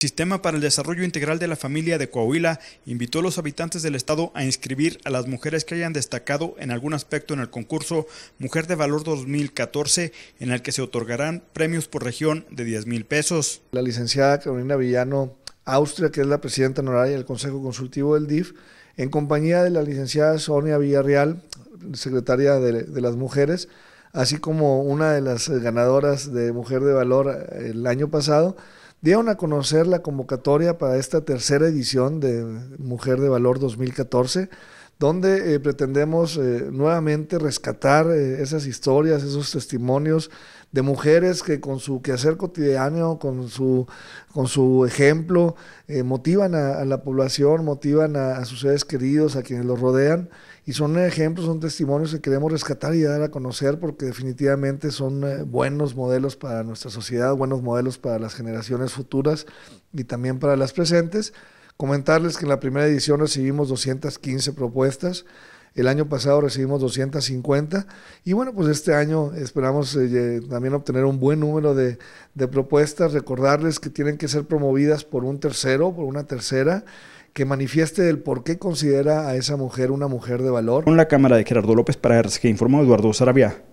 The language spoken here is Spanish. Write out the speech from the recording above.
Sistema para el Desarrollo Integral de la Familia de Coahuila invitó a los habitantes del estado a inscribir a las mujeres que hayan destacado en algún aspecto en el concurso Mujer de Valor 2014, en el que se otorgarán premios por región de 10 mil pesos. La licenciada Carolina Villano Austria, que es la presidenta honoraria del Consejo Consultivo del DIF, en compañía de la licenciada Sonia Villarreal, secretaria de, de las Mujeres, así como una de las eh, ganadoras de Mujer de Valor eh, el año pasado, dieron a conocer la convocatoria para esta tercera edición de Mujer de Valor 2014 donde eh, pretendemos eh, nuevamente rescatar eh, esas historias, esos testimonios de mujeres que con su quehacer cotidiano, con su, ejemplo, motivan a, la población, motivan a, sus seres queridos, a quienes los rodean, y son ejemplos, son testimonios que queremos rescatar y dar a conocer porque definitivamente son buenos modelos para nuestra sociedad, buenos modelos para las generaciones futuras y también para las presentes. Comentarles que en la primera edición recibimos 215 propuestas, el año pasado recibimos 250 y bueno, pues este año esperamos eh, también obtener un buen número de, propuestas, recordarles que tienen que ser promovidas por un tercero, por una tercera que manifieste el por qué considera a esa mujer una mujer de valor. Con la cámara de Gerardo López para que informó Eduardo Sarabia.